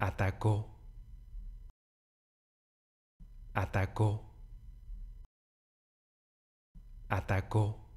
atacó, atacó, atacó.